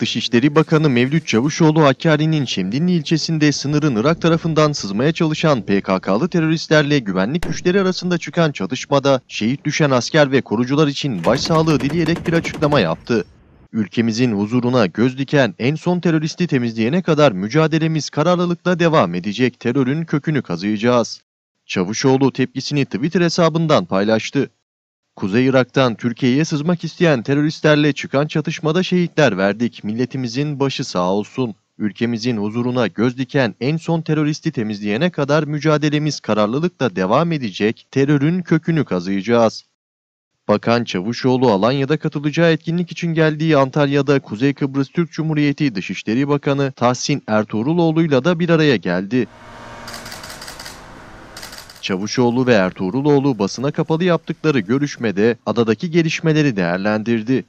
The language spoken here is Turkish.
Dışişleri Bakanı Mevlüt Çavuşoğlu Hakkari'nin Şemdinli ilçesinde sınırın Irak tarafından sızmaya çalışan PKK'lı teröristlerle güvenlik güçleri arasında çıkan çatışmada şehit düşen asker ve korucular için başsağlığı dileyerek bir açıklama yaptı. Ülkemizin huzuruna göz diken en son teröristi temizleyene kadar mücadelemiz kararlılıkla devam edecek terörün kökünü kazıyacağız. Çavuşoğlu tepkisini Twitter hesabından paylaştı. Kuzey Irak'tan Türkiye'ye sızmak isteyen teröristlerle çıkan çatışmada şehitler verdik. Milletimizin başı sağ olsun. Ülkemizin huzuruna göz diken en son teröristi temizleyene kadar mücadelemiz kararlılıkla devam edecek, terörün kökünü kazıyacağız. Bakan Çavuşoğlu Alanya'da katılacağı etkinlik için geldiği Antalya'da Kuzey Kıbrıs Türk Cumhuriyeti Dışişleri Bakanı Tahsin Ertuğruloğlu'yla da bir araya geldi. Çavuşoğlu ve Ertuğruloğlu basına kapalı yaptıkları görüşmede adadaki gelişmeleri değerlendirdi.